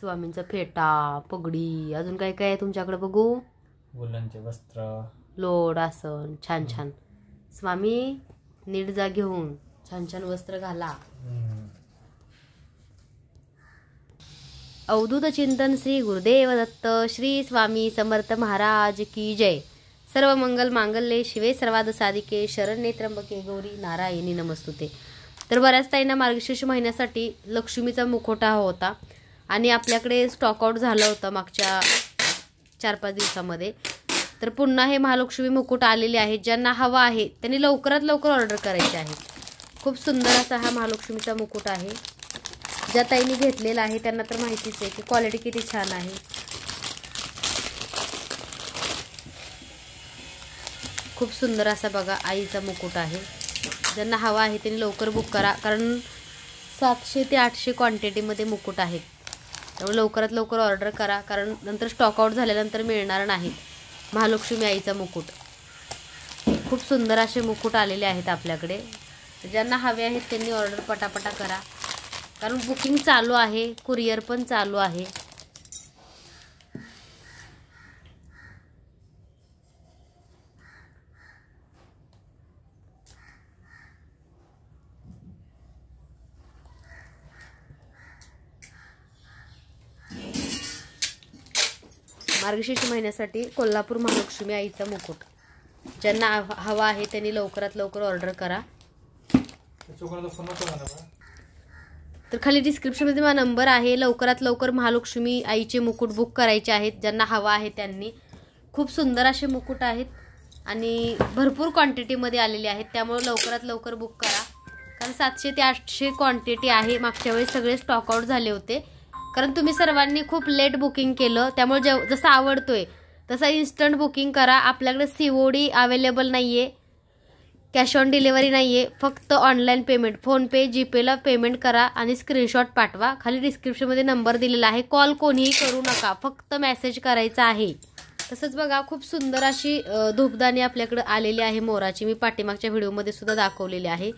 स्वामींचा फेटा पगडी अजून काय काय आहे तुमच्याकडे बघू मुलांचे वस्त्र लोड आसन छान छान स्वामी नीट जा घेऊन छान छान वस्त्र घाला अवधूत चिंतन श्री गुरुदेव दत्त श्री स्वामी समर्थ महाराज की जय सर्व मंगल मांगल्ये शिवे सर्वाद साधिके शरण त्र्यंबके गौरी नारायणी नमस्तुते तर बऱ्याच ताईंना मार्गशीर्ष महिन्यासाठी लक्ष्मीचा मुखोटा होता आणि आपल्याकडे स्टॉकआउट झालं होतं मागच्या चार पाच दिवसामध्ये तर पुन्हा हे महालक्ष्मी मुकुट आलेले आहेत ज्यांना हवा आहे त्यांनी लवकरात लवकर ऑर्डर करायची आहे खूप सुंदर असा हा महालक्ष्मीचा मुकुट आहे ज्या ताईने घेतलेला आहे त्यांना तर माहितीच आहे की क्वालिटी किती छान आहे खूप सुंदर असा बघा आईचा मुकुट आहे ज्यांना हवा आहे त्यांनी लवकर बुक करा कारण सातशे ते आठशे क्वांटिटीमध्ये मुकुट आहेत त्यामुळे लवकरात लवकर ऑर्डर करा कारण नंतर स्टॉकआउट झाल्यानंतर मिळणार नाही महालक्ष्मी आईचा मुकुट खूप सुंदर असे मुकुट आलेले आहेत आपल्याकडे ज्यांना हवे आहेत त्यांनी ऑर्डर पटापटा करा कारण बुकिंग चालू आहे कुरिअर पण चालू आहे मार्गशीर्ष महिन्यासाठी कोल्हापूर महालक्ष्मी आईचा मुकुट ज्यांना हवा आहे त्यांनी लवकरात लवकर ऑर्डर करा तर खाली डिस्क्रिप्शनमध्ये माझा नंबर आहे लवकरात लवकर महालक्ष्मी आईचे मुकुट बुक करायचे आहेत ज्यांना हवा आहे त्यांनी खूप सुंदर असे मुकुट आहेत आणि भरपूर क्वांटिटीमध्ये आलेले आहेत त्यामुळे लवकरात लवकर बुक करा कारण सातशे ते आठशे क्वांटिटी आहे मागच्या वेळेस सगळे स्टॉकआउट झाले होते कारण तुम्ही सर्वांनी खूप लेट बुकिंग केलं त्यामुळे जेव जसं आवडतोय तसं इन्स्टंट बुकिंग करा आपल्याकडे सी ओ डी अवेलेबल नाही आहे कॅश ऑन डिलिव्हरी नाही आहे फक्त ऑनलाईन पेमेंट फोनपे जीपेला पेमेंट करा आणि स्क्रीनशॉट पाठवा खाली डिस्क्रिप्शनमध्ये नंबर दिलेला आहे कॉल कोणीही करू नका फक्त मेसेज करायचा आहे तसंच बघा खूप सुंदर अशी धूपदाणी आपल्याकडं आलेली आहे मोराची मी पाठीमागच्या व्हिडिओमध्ये सुद्धा दाखवलेली आहे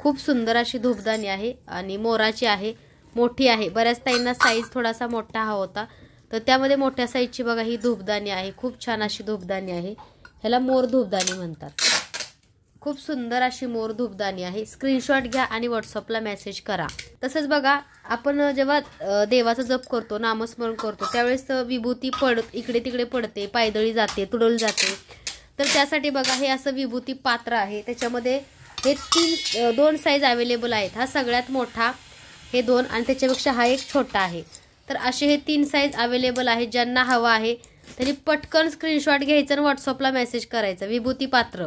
खूप सुंदर अशी धूपदाणी आहे आणि मोराची आहे मोठी आहे बऱ्याच ताईंना साईज थोडासा मोठा हा होता तर त्यामध्ये मोठ्या साईजची बघा ही धूपदाणी आहे खूप छान अशी धूपदाणी आहे ह्याला मोर धूपदाणी म्हणतात खूप सुंदर अशी मोर धूपदाणी आहे स्क्रीनशॉट घ्या आणि व्हॉट्सअपला मेसेज करा तसंच बघा आपण जेव्हा देवाचा जप करतो नामस्मरण करतो त्यावेळेस विभूती पड इकडे तिकडे पडते पायदळी जाते तुडल जाते तर त्यासाठी बघा हे असं विभूती पात्र आहे त्याच्यामध्ये हे तीन दोन साईज अवेलेबल आहेत हा सगळ्यात मोठा हे दोन आणि त्याच्यापेक्षा हा एक छोटा आहे तर असे हे तीन साईज अवेलेबल आहेत ज्यांना हवा आहे त्यांनी पटकन स्क्रीनशॉट घ्यायचा आणि व्हॉट्सअपला मेसेज करायचा विभूती पात्र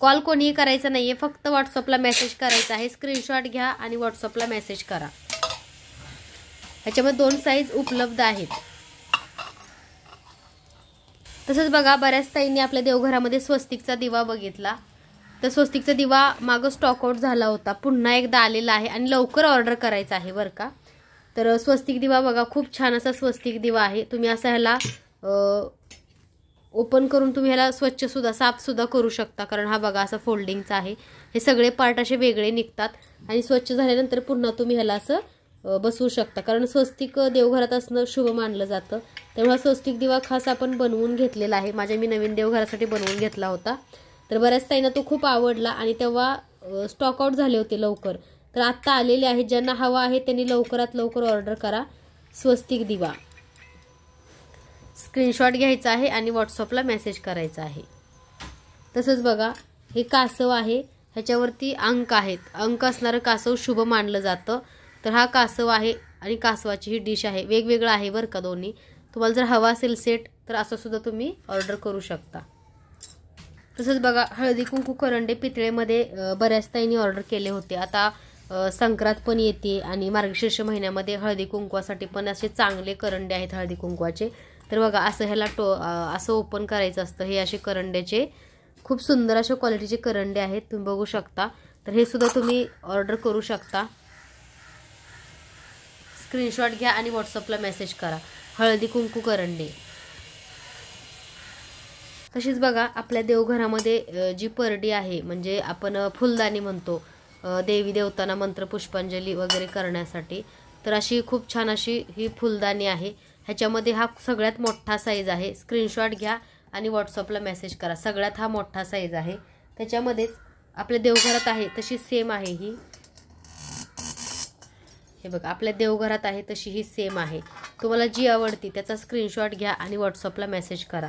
कॉल कोणीही करायचा नाही आहे फक्त व्हॉट्सअपला मेसेज करायचा आहे स्क्रीनशॉट घ्या आणि व्हॉट्सअपला मेसेज करा ह्याच्यामध्ये दोन साईज उपलब्ध आहेत तसंच बघा बऱ्याच ताईंनी आपल्या देवघरामध्ये स्वस्तिकचा दिवा बघितला तर स्वस्तिकचा दिवा मागं स्टॉकआउट झाला होता पुन्हा एकदा आलेला आहे आणि लवकर ऑर्डर करायचा आहे बरं का तर स्वस्तिक दिवा बघा खूप छान असा स्वस्तिक दिवा आहे तुम्ही असा ह्याला ओपन करून तुम्ही ह्याला स्वच्छसुद्धा साफसुद्धा करू शकता कारण हा बघा असा फोल्डिंगचा आहे हे सगळे पार्ट असे वेगळे निघतात आणि स्वच्छ झाल्यानंतर पुन्हा तुम्ही ह्याला असं बसवू शकता कारण स्वस्तिक देवघरात असणं शुभ मानलं जातं त्यामुळे स्वस्तिक दिवा खास आपण बनवून घेतलेला आहे माझ्या मी नवीन देवघरासाठी बनवून घेतला होता तर बऱ्याच ताईंना तो खूप आवडला आणि तेव्हा स्टॉकआउट झाले होते लवकर तर आत्ता आलेले आहेत ज्यांना हवा आहे त्यांनी लवकरात लवकर ऑर्डर करा स्वस्तिक दिवा स्क्रीनशॉट घ्यायचा आहे आणि व्हॉट्सअपला मेसेज करायचा आहे तसंच बघा हे कासव आहे ह्याच्यावरती अंक आहेत अंक असणारं कासव शुभ मानलं जातं तर हा कासव आहे आणि कासवाची ही डिश आहे वेगवेगळं आहे बरं का दोन्ही तुम्हाला जर हवा असेल सेट तर असं सुद्धा तुम्ही ऑर्डर करू शकता तसंच बघा हळदी कुंकू करंडे पितळेमध्ये बऱ्याच ताईंनी ऑर्डर केले होते आता संक्रांत पण येते आणि मार्गशीर्ष महिन्यामध्ये हळदी कुंकवासाठी पण असे चांगले करंडे आहेत हळदी कुंकवाचे तर बघा असं ह्याला टो असं ओपन करायचं असतं हे असे करंड्याचे खूप सुंदर अशा क्वालिटीचे करंडे आहेत तुम्ही बघू शकता तर हे सुद्धा तुम्ही ऑर्डर करू शकता स्क्रीनशॉट घ्या आणि व्हॉट्सअपला मेसेज करा हळदी कुंकू करंडे तशीच बघा आपल्या देवघरामध्ये जी परडी आहे म्हणजे आपण फुलदाणी म्हणतो देवी देवतांना मंत्र पुष्पांजली वगैरे करण्यासाठी तर अशी खूप छान अशी ही फुलदाणी आहे ह्याच्यामध्ये हा सगळ्यात मोठा साईज आहे स्क्रीनशॉट घ्या आणि व्हॉट्सअपला मेसेज करा सगळ्यात हा मोठा साईज आहे त्याच्यामध्येच आपल्या देवघरात आहे तशी सेम आहे ही हे बघा आपल्या देवघरात आहे तशी ही सेम आहे तुम्हाला जी आवडती त्याचा स्क्रीनशॉट घ्या आणि व्हॉट्सअपला मेसेज करा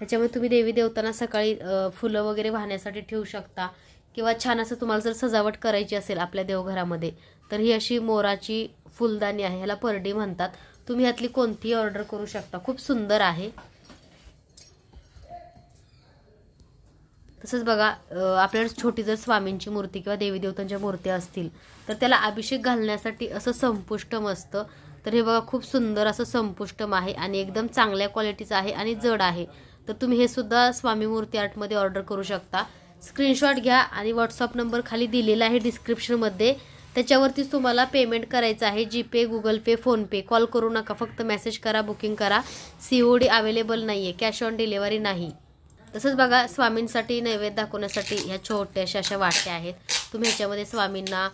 त्याच्यामुळे तुम्ही देवी देवतांना सकाळी फुलं वगैरे वाहण्यासाठी ठेवू शकता किंवा छान असं तुम्हाला जर सजावट करायची असेल आपल्या देवघरामध्ये तर ही अशी मोराची फुलदाणी आहे ह्याला परडी म्हणतात तुम्ही यातली कोणतीही ऑर्डर करू शकता खूप सुंदर आहे तसंच बघा आपल्याला छोटी जर स्वामींची मूर्ती किंवा देवी देवतांच्या मूर्त्या असतील तर त्याला अभिषेक घालण्यासाठी असं संपुष्टम असतं तर हे बघा खूप सुंदर असं संपुष्टम आहे आणि एकदम चांगल्या क्वालिटीचं आहे आणि जड आहे तर तुम्ही हे सुद्धा स्वामी मूर्ती आर्टमध्ये ऑर्डर करू शकता स्क्रीनशॉट घ्या आणि व्हॉट्सअप नंबर खाली दिलेला आहे डिस्क्रिप्शनमध्ये त्याच्यावरतीच तुम्हाला पेमेंट करायचं आहे GPay Google Pay PhonePe call करू नका फक्त मेसेज करा बुकिंग करा सी ओ डी अवेलेबल नाही आहे कॅश ऑन डिलेवरी नाही तसंच बघा स्वामींसाठी नैवेद्य दाखवण्यासाठी ह्या छोट्याशा अशा वाट्या आहेत तुम्ही ह्याच्यामध्ये स्वामींना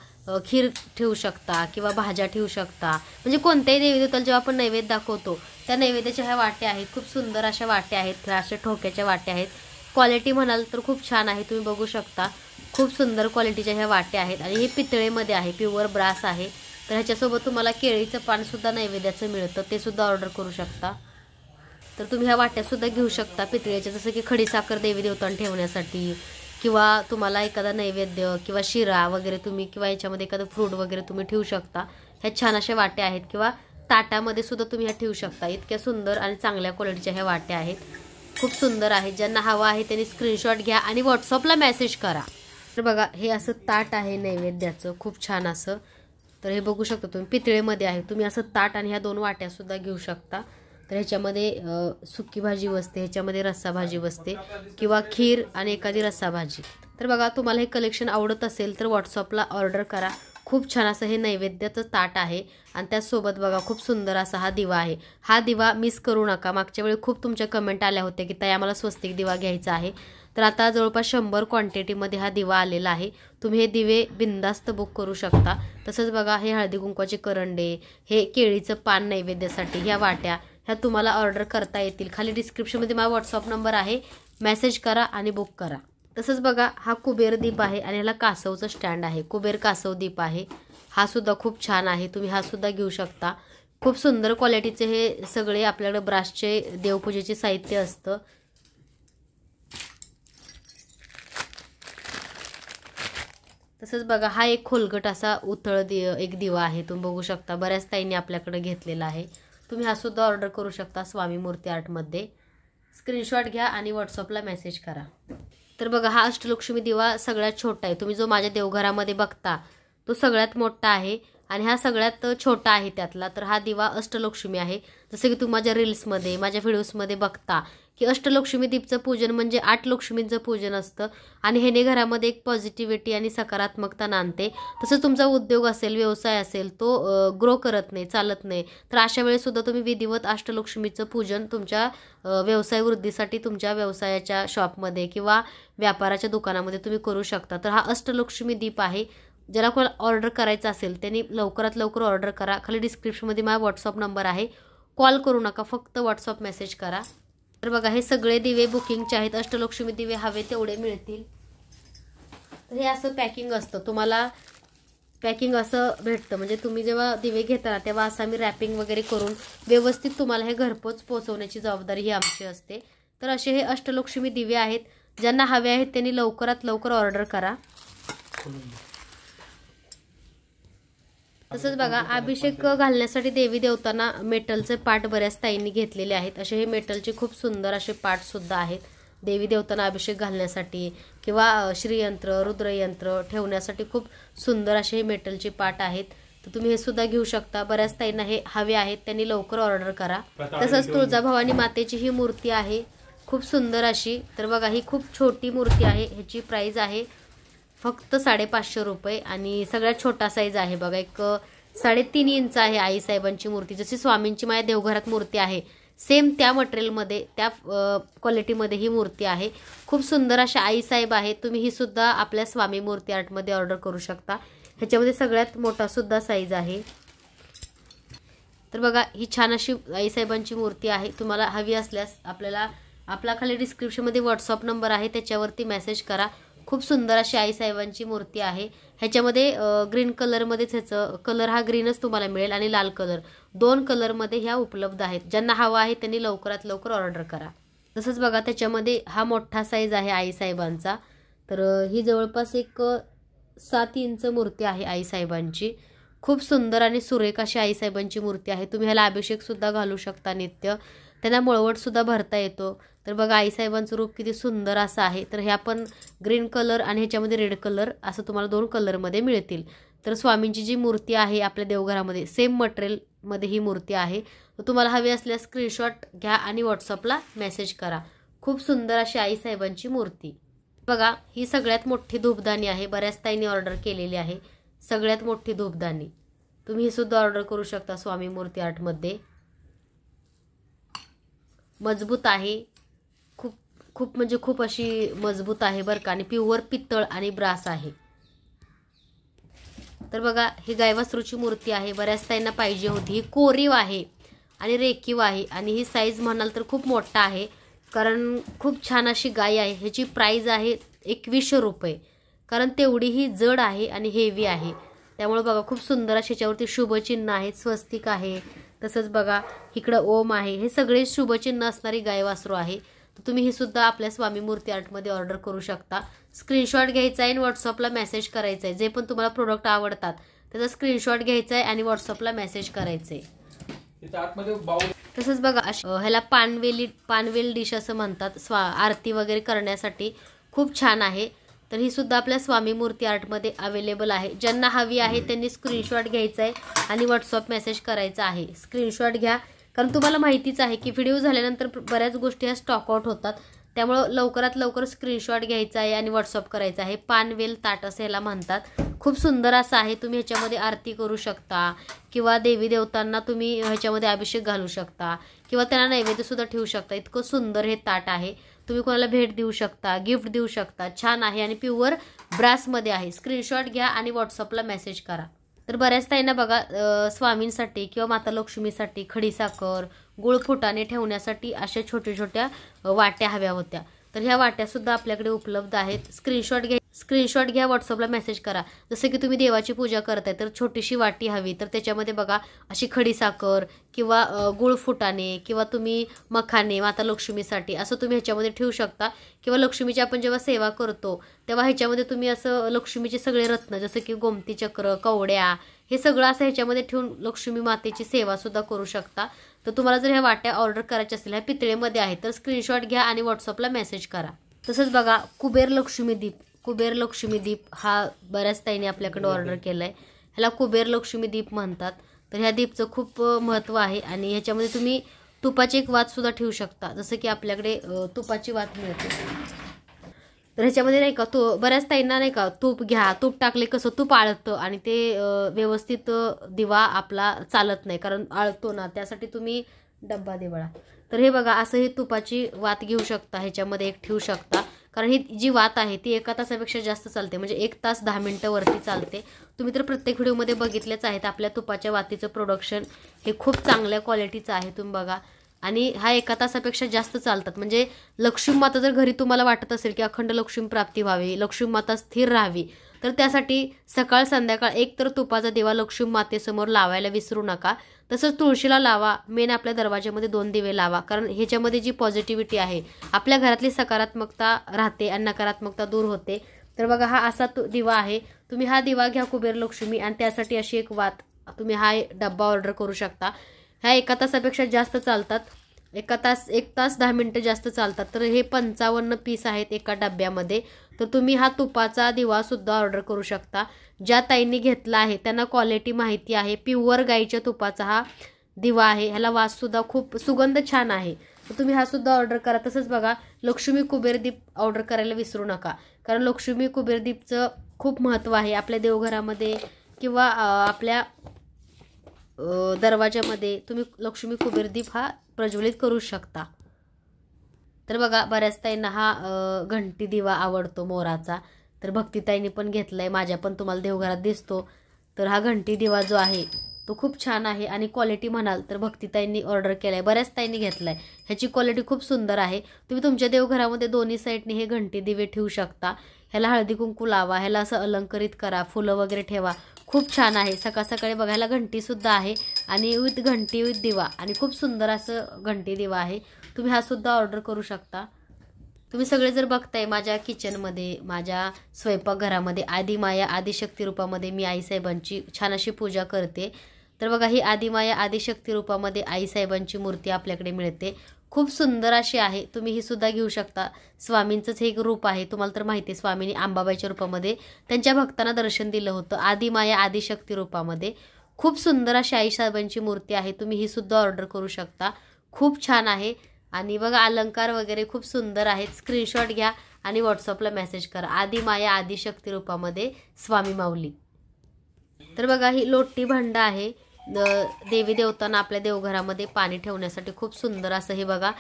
खीर ठेवू शकता किंवा भाज्या ठेवू शकता म्हणजे कोणत्याही नैवेद्याला जेव्हा आपण नैवेद्य दाखवतो त्या नैवेद्याच्या ह्या वाट्या आहेत खूप सुंदर अशा वाट्या आहेत अशा ठोक्याच्या वाट्या आहेत क्वालिटी म्हणाल तर खूप छान आहे तुम्ही बघू शकता खूप सुंदर क्वालिटीच्या ह्या वाट्या आहेत आणि हे पितळेमध्ये आहे प्युअर ब्रास आहे तर ह्याच्यासोबत तुम्हाला केळीचं पानसुद्धा नैवेद्याचं मिळतं ते सुद्धा ऑर्डर करू शकता तर तुम्ही ह्या वाट्यासुद्धा घेऊ शकता पितळेच्या जसं की खडीसाखर देवी देवतांना ठेवण्यासाठी किंवा तुम्हाला एखादा नैवेद्य किंवा शिरा वगैरे तुम्ही किंवा याच्यामध्ये एखादं फ्रूट वगैरे तुम्ही ठेवू शकता ह्या छान अशा वाटे आहेत किंवा ताटामध्ये सुद्धा तुम्ही ह्या ठेवू शकता इतक्या सुंदर आणि चांगल्या क्वालिटीच्या ह्या वाट्या आहेत खूप सुंदर आहेत ज्यांना हवा आहे त्यांनी स्क्रीनशॉट घ्या आणि व्हॉट्सअपला मेसेज करा तर बघा हे असं ताट आहे नैवेद्याचं खूप छान असं तर हे बघू शकता तुम्ही पितळेमध्ये आहे तुम्ही असं ताट आणि ह्या दोन वाट्यासुद्धा घेऊ शकता तर ह्याच्यामध्ये सुकी भाजी बसते ह्याच्यामध्ये रस्सा भाजी बसते किंवा खीर आणि एखादी रस्सा भाजी तर बघा तुम्हाला हे कलेक्शन आवडत असेल तर व्हॉट्सअपला ऑर्डर करा खूप छान असं हे नैवेद्याचं ताट आहे आणि त्यासोबत बघा खूप सुंदर असा हा दिवा आहे हा दिवा मिस करू नका मागच्या वेळी खूप तुमच्या कमेंट आल्या होत्या की ताई आम्हाला स्वस्तिक दिवा घ्यायचा आहे तर आता जवळपास शंभर क्वांटिटीमध्ये हा दिवा आलेला आहे तुम्ही हे दिवे बिंदास्त बुक करू शकता तसंच बघा हे हळदी कुंकवाचे करंडे हे केळीचं पान नैवेद्यासाठी ह्या वाट्या ह्या तुम्हाला ऑर्डर करता येतील खाली डिस्क्रिप्शनमध्ये माझा व्हॉट्सअप नंबर आहे मेसेज करा आणि बुक करा तसंच बघा हा कुबेर दीप आहे आणि ह्याला कासवचं स्टँड आहे कुबेर कासव दीप आहे हा सुद्धा खूप छान आहे तुम्ही हा सुद्धा घेऊ शकता खूप सुंदर क्वालिटीचे हे सगळे आपल्याकडे ब्रासचे देवपूजेचे साहित्य असतं तसंच बघा हा एक खोलगट असा उथळ दि एक दिवा आहे तुम्ही बघू शकता बऱ्याच ताईंनी आपल्याकडे घेतलेला आहे तुम्ही हा सुद्धा ऑर्डर करू शकता स्वामी मूर्ती आर्टमध्ये स्क्रीनशॉट घ्या आणि व्हॉट्सअपला मेसेज करा तर बघा हा अष्टलक्ष्मी दिवा सगळ्यात छोटा आहे तुम्ही जो माझ्या देवघरामध्ये बघता तो सगळ्यात मोठा आहे आणि हा सगळ्यात छोटा आहे त्यातला तर हा दिवा अष्टलक्ष्मी आहे जसं की तू माझ्या रील्समध्ये माझ्या व्हिडिओजमध्ये बघता की अष्टलक्ष्मी दीपचं पूजन म्हणजे आठ लक्ष्मींचं पूजन असतं आणि हेने घरामध्ये एक पॉझिटिव्हिटी आणि सकारात्मकता नांदते तसंच तुमचा उद्योग असेल व्यवसाय असेल तो ग्रो करत नाही चालत नाही तर अशा वेळेसुद्धा तुम्ही विधिवत अष्टलक्ष्मीचं पूजन तुमच्या व्यवसाय वृद्धीसाठी तुमच्या व्यवसायाच्या शॉपमध्ये किंवा व्यापाराच्या दुकानामध्ये तुम्ही करू शकता तर हा अष्टलक्ष्मी दीप आहे ज्याला कोणाला ऑर्डर करायचं असेल त्यांनी लवकरात लवकर ऑर्डर करा खाली डिस्क्रिप्शनमध्ये माझा व्हॉट्सअप नंबर आहे कॉल करू नका फक्त व्हॉट्सअप मेसेज करा तर बघा हे सगळे दिवे बुकिंगचे आहेत अष्टलक्ष्मी दिवे हवे तेवढे मिळतील तर हे असं पॅकिंग असतं तुम्हाला पॅकिंग असं भेटतं म्हणजे तुम्ही जेव्हा दिवे घेता तेव्हा असं आम्ही रॅपिंग वगैरे करून व्यवस्थित तुम्हाला हे घरपोच पोहोचवण्याची जबाबदारी ही आमची असते तर असे हे अष्टलक्ष्मी दिवे आहेत ज्यांना हवे आहेत त्यांनी लवकरात लवकर ऑर्डर करा तसंच बघा अभिषेक घालण्यासाठी देवी देवतांना मेटलचे पाट बऱ्याच ताईंनी घेतलेले आहेत असे हे मेटलचे खूप सुंदर असे सुद्धा आहेत देवी देवतांना अभिषेक घालण्यासाठी किंवा श्रीयंत्र रुद्रयंत्र ठेवण्यासाठी खूप सुंदर असे हे मेटलचे पाट आहेत तर तुम्ही हे सुद्धा घेऊ शकता बऱ्याच ताईंना हे हवे आहेत त्यांनी लवकर ऑर्डर करा तसंच तुळजाभवानी मातेची ही मूर्ती आहे खूप सुंदर अशी तर बघा ही खूप छोटी मूर्ती आहे ह्याची प्राईज आहे फक्त साडेपाचशे रुपये आणि सगळ्यात छोटा साईज आहे बघा एक साडेतीन इंच आहे आई साहेबांची मूर्ती जशी स्वामींची माझ्या देवघरात मूर्ती आहे सेम त्या मटेरियलमध्ये त्या क्वालिटीमध्ये ही मूर्ती आहे खूप सुंदर अशा आईसाहेब आहे तुम्ही ही सुद्धा आपल्या स्वामी मूर्ती आर्टमध्ये ऑर्डर करू शकता ह्याच्यामध्ये सगळ्यात मोठा सुद्धा साईज आहे तर बघा ही छान अशी आई साहेबांची मूर्ती आहे तुम्हाला हवी असल्यास आपल्याला आपला खाली डिस्क्रिप्शनमध्ये व्हॉट्सअप नंबर आहे त्याच्यावरती मेसेज करा खूप सुंदर अशी आई साहेबांची मूर्ती आहे ह्याच्यामध्ये ग्रीन कलरमध्येच ह्याचं कलर हा ग्रीनच तुम्हाला मिळेल आणि लाल कलर दोन कलरमध्ये ह्या उपलब्ध आहेत ज्यांना हवा आहे त्यांनी लवकरात लवकर ऑर्डर करा तसंच बघा त्याच्यामध्ये हा मोठा साईज आहे आई साहेबांचा तर ही जवळपास एक सात इंच मूर्ती आहे आई साहेबांची खूप सुंदर आणि सुरेख अशी साहेबांची मूर्ती आहे तुम्ही ह्याला अभिषेकसुद्धा घालू शकता नित्य त्यांना मळवटसुद्धा भरता येतो तर बघा आईसाहेबांचं रूप किती सुंदर असं आहे तर ह्या पण ग्रीन कलर आणि ह्याच्यामध्ये रेड कलर असं तुम्हाला दोन कलरमध्ये मिळतील तर स्वामींची जी मूर्ती आहे आपल्या देवघरामध्ये सेम मटेरियलमध्ये ही मूर्ती आहे तर तुम्हाला हवी असल्यास स्क्रीनशॉट घ्या आणि व्हॉट्सअपला मेसेज करा खूप सुंदर अशी आईसाहेबांची मूर्ती बघा ही सगळ्यात मोठी धूपदानी आहे बऱ्याच ताईंनी ऑर्डर केलेली आहे सगळ्यात मोठी धूपदानी तुम्ही ही सुद्धा ऑर्डर करू शकता स्वामी मूर्ती आर्टमध्ये मजबूत आहे खूप म्हणजे खूप अशी मजबूत आहे बरं का आणि प्युअर पित्तळ आणि ब्रास आहे तर बघा ही गायवासरूची मूर्ती आहे बऱ्याच ताईंना पाहिजे होती ही कोरीव आहे आणि रेकीव आहे आणि ही साईज म्हणाल तर खूप मोठा आहे कारण खूप छान अशी गाय आहे ह्याची प्राईज आहे एकवीसशे रुपये कारण तेवढी ही जड आहे आणि हेवी आहे त्यामुळे बघा खूप सुंदर अशी याच्यावरती शुभचिन्ह आहेत स्वस्तिक आहे तसंच बघा इकडं ओम आहे हे सगळे शुभचिन्ह असणारी गायवासरू आहे तर तुम्ही ही सुद्धा आपल्या स्वामी मूर्ती आर्टमध्ये ऑर्डर करू शकता स्क्रीनशॉट घ्यायचा आहे आणि व्हॉट्सअपला मेसेज करायचा आहे जे पण तुम्हाला प्रोडक्ट आवडतात त्याचा स्क्रीनशॉट घ्यायचा आहे आणि व्हॉट्सअपला मेसेज करायचं आहे तसंच बघा ह्याला पानवेली पानवेल डिश असं म्हणतात स्वा आरती वगैरे करण्यासाठी खूप छान आहे तर ही सुद्धा आपल्या स्वामी मूर्ती आर्टमध्ये अवेलेबल आहे ज्यांना हवी आहे त्यांनी स्क्रीनशॉट घ्यायचा आहे आणि व्हॉट्सअप मेसेज करायचा आहे स्क्रीनशॉट घ्या कारण तुम्हाला माहितीच आहे की व्हिडिओ झाल्यानंतर बऱ्याच गोष्टी ह्या स्टॉकआउट होतात त्यामुळं लवकरात लवकर स्क्रीनशॉट घ्यायचा आहे आणि व्हॉट्सअप करायचा आहे पानवेल ताट असं ह्याला म्हणतात खूप सुंदर असं आहे तुम्ही ह्याच्यामध्ये आरती करू शकता किंवा देवी देवतांना तुम्ही ह्याच्यामध्ये अभिषेक घालू शकता किंवा त्यांना नैवेद्यसुद्धा ठेवू शकता इतकं सुंदर हे ताट आहे तुम्ही कोणाला भेट देऊ शकता गिफ्ट देऊ शकता छान आहे आणि प्युअर ब्रासमध्ये आहे स्क्रीनशॉट घ्या आणि व्हॉट्सअपला मेसेज करा तर बऱ्याच ताईंना बघा स्वामींसाठी किंवा माता लक्ष्मीसाठी खडीसाखर गुळफुटाने ठेवण्यासाठी अशा छोट्या छोट्या वाट्या हव्या होत्या तर ह्या सुद्धा आपल्याकडे उपलब्ध आहेत स्क्रीनशॉट घ्या स्क्रीनशॉट घ्या व्हॉट्सअपला मेसेज करा जसं की तुम्ही देवाची पूजा करताय तर छोटीशी वाटी हवी तर त्याच्यामध्ये बघा अशी खडीसाखर किंवा गुळ फुटाणे किंवा तुम्ही मखाने माता लक्ष्मीसाठी असं तुम्ही ह्याच्यामध्ये ठेवू शकता किंवा लक्ष्मीची आपण जेव्हा सेवा करतो तेव्हा ह्याच्यामध्ये तुम्ही असं लक्ष्मीचे सगळे रत्न जसं की गोमती चक्र कवड्या हे सगळं असं ह्याच्यामध्ये ठेवून लक्ष्मी मातेची सेवासुद्धा करू शकता तर तुम्हाला जर ह्या वाट्या ऑर्डर करायच्या असतील ह्या पितळेमध्ये आहे तर स्क्रीनशॉट घ्या आणि व्हॉट्सअपला मेसेज करा तसंच बघा कुबेर लक्ष्मीदीप कुबेर लक्ष्मी दीप हा बऱ्याच ताईने आपल्याकडे ऑर्डर केला आहे ह्याला कुबेर लक्ष्मी दीप म्हणतात तर ह्या दीपचं खूप महत्त्व आहे आणि ह्याच्यामध्ये तुम्ही तुपाची एक सुद्धा ठेवू शकता जसं की आपल्याकडे तुपाची वात मिळते तर ह्याच्यामध्ये नाही का तू बऱ्याच ताईंना नाही का तूप घ्या तूप टाकले कसं तूप आळतं आणि ते व्यवस्थित दिवा आपला चालत नाही कारण आळतो ना त्यासाठी तुम्ही डब्बा देवळा तर हे बघा असं हे तुपाची वात घेऊ शकता ह्याच्यामध्ये एक ठेवू शकता कारण ही जी वात आहे ती एका तासापेक्षा जास्त चालते म्हणजे एक तास दहा मिनटं वरती चालते तुम्ही तर प्रत्येक व्हिडिओमध्ये बघितलेच आहेत आपल्या तुपाच्या वातीचं प्रोडक्शन हे खूप चांगल्या क्वालिटीचं आहे तुम्ही बघा आणि हा एका तासापेक्षा जास्त चालतात म्हणजे लक्ष्मी माता जर घरी तुम्हाला वाटत असेल की अखंड लक्ष्मी प्राप्ती व्हावी लक्ष्मी माता स्थिर राहावी तर त्यासाठी सकाळ संध्याकाळ एक तर तुपाचा दिवा लक्ष्मी मातेसमोर लावायला विसरू नका तसंच तुळशीला लावा मेन आपल्या दरवाज्यामध्ये दोन दिवे लावा कारण ह्याच्यामध्ये जी पॉझिटिव्हिटी आहे आपल्या घरातली सकारात्मकता राहते आणि नकारात्मकता दूर होते तर बघा हा असा दिवा आहे तुम्ही हा दिवा घ्या कुबेर लक्ष्मी आणि त्यासाठी अशी एक वात तुम्ही हा डब्बा ऑर्डर करू शकता ह्या एका तासापेक्षा जास्त चालतात एका तास एक तास दहा मिनटं जास्त चालतात तर हे पंचावन्न पीस आहेत एका डब्यामध्ये तर तुम्ही हा तुपाचा दिवासुद्धा ऑर्डर करू शकता ज्या ताईंनी घेतला आहे त्यांना क्वालिटी माहिती आहे प्युअर गाईच्या तुपाचा हा दिवा आहे ह्याला वाससुद्धा खूप सुगंध छान आहे तर तुम्ही हा सुद्धा ऑर्डर करा तसंच बघा लक्ष्मी कुबेरदीप ऑर्डर करायला विसरू नका कारण लक्ष्मी कुबेरदीपचं खूप महत्त्व आहे आपल्या देवघरामध्ये किंवा आपल्या दरवाजामध्ये तुम्ही लक्ष्मी कुबेरदीप हा प्रज्वलित करू शकता तर बघा बऱ्याच ताईंना हा घंटी दिवा आवडतो मोराचा तर भक्तीताईंनी पण घेतला आहे माझ्या पण तुम्हाला देवघरात दिसतो तर हा घंटी दिवा जो आहे तो खूप छान आहे आणि क्वालिटी म्हणाल तर भक्तीताईंनी ऑर्डर केला आहे बऱ्याच ताईंनी घेतला आहे ह्याची क्वालिटी खूप सुंदर आहे तुम्ही तुमच्या देवघरामध्ये दोन्ही साईडने हे घंटी दिवे ठेवू शकता ह्याला हळदी कुंकू लावा ह्याला असं अलंकरित करा फुलं वगैरे ठेवा खूप छान आहे सकाळ सकाळी बघायला घंटीसुद्धा आहे आणि विथ घंटी विथ दिवा आणि खूप सुंदर असं घंटी दिवा आहे तुम्ही हा सुद्धा ऑर्डर करू शकता तुम्ही सगळे जर बघताय माझ्या किचनमध्ये माझ्या स्वयंपाकघरामध्ये आदिमाया आदिशक्ती रूपामध्ये मी आईसाहेबांची छान अशी पूजा करते तर बघा ही आदिमाया आदिशक्ती रूपामध्ये आईसाहेबांची मूर्ती आपल्याकडे मिळते खूप सुंदर अशी आहे तुम्ही ही सुद्धा घेऊ शकता स्वामींचंच एक रूप आहे तुम्हाला तर माहिती आहे स्वामींनी आंबाबाईच्या रूपामध्ये त्यांच्या भक्तांना दर्शन दिलं होतं आदिमाया आदिशक्ती रूपामध्ये खूप सुंदर अशी साहेबांची मूर्ती आहे तुम्ही ही सुद्धा ऑर्डर करू शकता खूप छान आहे आणि बघा अलंकार वगैरे खूप सुंदर आहेत स्क्रीनशॉट घ्या आणि व्हॉट्सअपला मेसेज करा आदिमाया आदिशक्ती रूपामध्ये स्वामी माऊली तर बघा ही लोट्टी भांडं आहे देवी देवतांना आपल्या देवघरामध्ये पाणी ठेवण्यासाठी खूप सुंदर असं हे बघा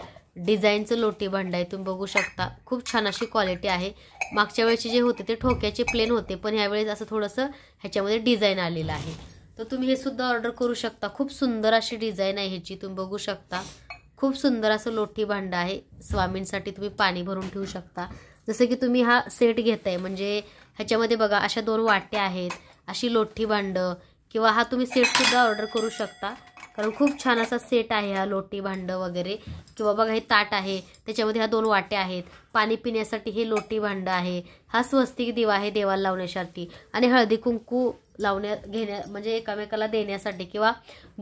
डिझाईनचं लोटी भांड आहे तुम्ही बघू शकता खूप छान अशी क्वालिटी आहे मागच्या वेळेचे जे होते ते ठोक्याचे प्लेन होते पण ह्यावेळेस असं थोडंसं ह्याच्यामध्ये डिझाईन आलेलं आहे तर तुम्ही हे सुद्धा ऑर्डर करू शकता खूप सुंदर अशी डिझाईन आहे ह्याची तुम्ही बघू शकता खूप सुंदर असं लोठी भांडं आहे स्वामींसाठी तुम्ही पाणी भरून ठेवू शकता जसं की तुम्ही हा सेट घेताय म्हणजे ह्याच्यामध्ये बघा अशा दोन वाट्या आहेत अशी लोठी भांडं किंवा हा तुम्ही सेटसुद्धा ऑर्डर करू शकता कारण खूप छान असा सेट आहे हा लोटी भांडं वगैरे किंवा बघा हे ताट आहे त्याच्यामध्ये ह्या दोन वाट्या आहेत पाणी पिण्यासाठी हे लोटी भांडं आहे हा स्वस्तिक दिवा आहे देवाला लावण्यासाठी आणि हळदी कुंकू लावण्या घेण्या म्हणजे एकामेकाला देण्यासाठी किंवा